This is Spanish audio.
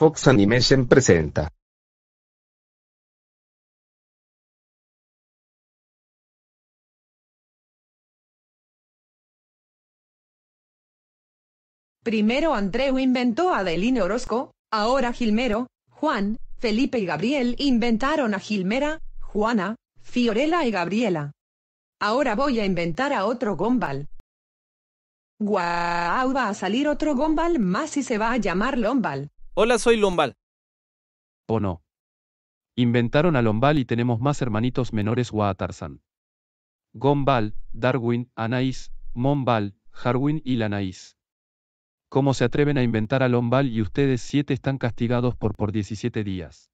Fox Animation presenta Primero Andreu inventó a Adeline Orozco, ahora Gilmero, Juan, Felipe y Gabriel inventaron a Gilmera, Juana, Fiorella y Gabriela. Ahora voy a inventar a otro gombal. Guau, va a salir otro gombal más y se va a llamar Lombal. Hola, soy Lombal. ¿O no? Inventaron a Lombal y tenemos más hermanitos menores Tarzan. Gombal, Darwin, Anaís, Monbal, Harwin y Lanaís. ¿Cómo se atreven a inventar a Lombal y ustedes siete están castigados por por 17 días?